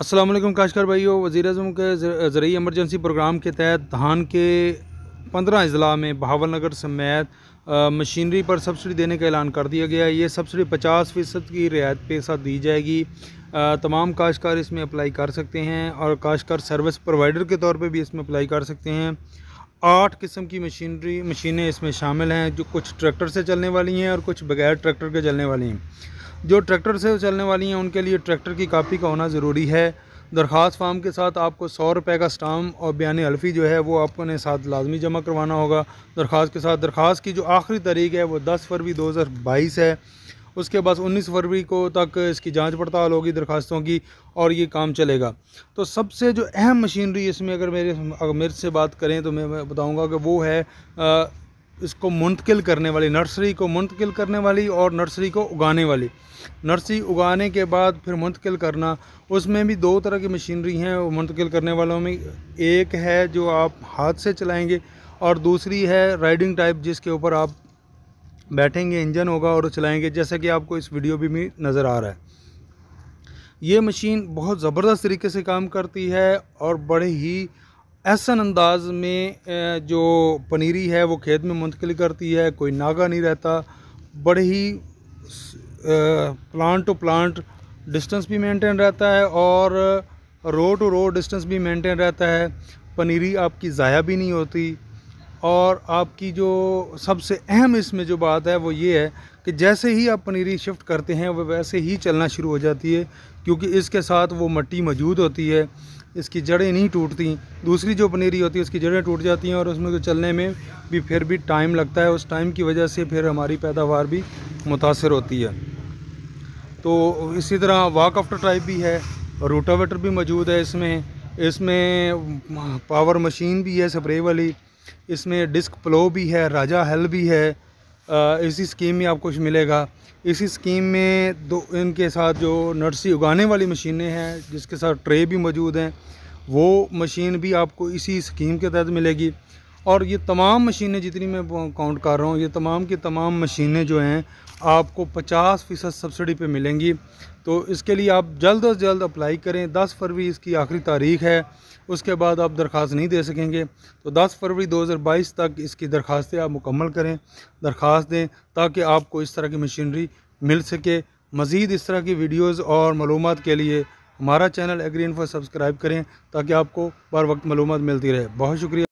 असलम काशकर हो वज़ी अजम के ज़रिए एमरजेंसी प्रोग्राम के तहत धान के पंद्रह अजला में बहावल नगर समेत मशीनरी पर सब्सिडी देने का ऐलान कर दिया गया है ये सब्सिडी पचास फ़ीसद की रियायत पे साथ दी जाएगी आ, तमाम काशकार इसमें अप्लाई कर सकते हैं और काशकार सर्विस प्रोवाइडर के तौर पर भी इसमें अप्लाई कर सकते हैं आठ किस्म की मशीनरी मशीनें इसमें शामिल हैं जो कुछ ट्रैक्टर से चलने वाली हैं और कुछ बगैर ट्रैक्टर के चलने वाली हैं जो ट्रैक्टर से चलने वाली हैं उनके लिए ट्रैक्टर की कापी का होना ज़रूरी है दरख्वास्त फार्म के साथ आपको सौ रुपये का स्टाम और बयान अल्फ़ी जो है वो आपको ने साथ लाजमी जमा करवाना होगा दरख्वास्त के साथ दरख्वास्त की जो आखिरी तारीख है वो दस फरवरी दो हज़ार बाईस है उसके बाद 19 फरवरी को तक इसकी जांच पड़ताल होगी दरखास्तों की और ये काम चलेगा तो सबसे जो अहम मशीनरी इसमें अगर मेरे अगर मेरे से बात करें तो मैं बताऊँगा कि वो है इसको मुंतकिल करने वाली नर्सरी को मुंतकिल करने वाली और नर्सरी को उगाने वाली नर्सरी उगाने के बाद फिर मुंतकिल करना उसमें भी दो तरह की मशीनरी हैं मुंतकिल करने वालों में एक है जो आप हाथ से चलाएंगे और दूसरी है राइडिंग टाइप जिसके ऊपर आप बैठेंगे इंजन होगा और चलाएंगे जैसा कि आपको इस वीडियो भी में नज़र आ रहा है ये मशीन बहुत ज़बरदस्त तरीके से काम करती है और बड़े ही ऐसा अंदाज में जो पनीरी है वो खेत में मुंतकिल करती है कोई नागा नहीं रहता बड़े ही प्लांट टू प्लांट डिस्टेंस भी मेंटेन रहता है और रोड टू रोड डिस्टेंस भी मेंटेन रहता है पनीरी आपकी ज़ाया भी नहीं होती और आपकी जो सबसे अहम इसमें जो बात है वो ये है कि जैसे ही आप पनीरी शिफ्ट करते हैं वो वैसे ही चलना शुरू हो जाती है क्योंकि इसके साथ वो मट्टी मौजूद होती है इसकी जड़ें नहीं टूटती दूसरी जो पनीरी होती है उसकी जड़ें टूट जाती हैं और उसमें जो चलने में भी फिर भी टाइम लगता है उस टाइम की वजह से फिर हमारी पैदावार भी मुतासर होती है तो इसी तरह वाक आफ्टर टाइप भी है रोटावेटर भी मौजूद है इसमें इसमें पावर मशीन भी है स्प्रे वाली इसमें डिस्क प्लो भी है राजा हेल भी है इसी स्कीम में आपको कुछ मिलेगा इसी स्कीम में दो इनके साथ जो नर्सरी उगाने वाली मशीनें हैं जिसके साथ ट्रे भी मौजूद हैं वो मशीन भी आपको इसी स्कीम के तहत मिलेगी और ये तमाम मशीनें जितनी मैं काउंट कर रहा हूँ ये तमाम की तमाम मशीनें जो हैं आपको 50 फ़ीसद सब्सिडी पे मिलेंगी तो इसके लिए आप जल्द अज जल्द अप्लाई करें 10 फरवरी इसकी आखिरी तारीख है उसके बाद आप दरख्वास्त नहीं दे सकेंगे तो 10 फरवरी 2022 तक इसकी दरख्वास्तें आप मुकम्मल करें दरख्वास्त दें ताकि आपको इस तरह की मशीनरी मिल सके मज़ीद इस तरह की वीडियोज़ और मालूम के लिए हमारा चैनल एग्री इन्फो सब्सक्राइब करें ताकि आपको बर वक्त मालूम मिलती रहे बहुत शुक्रिया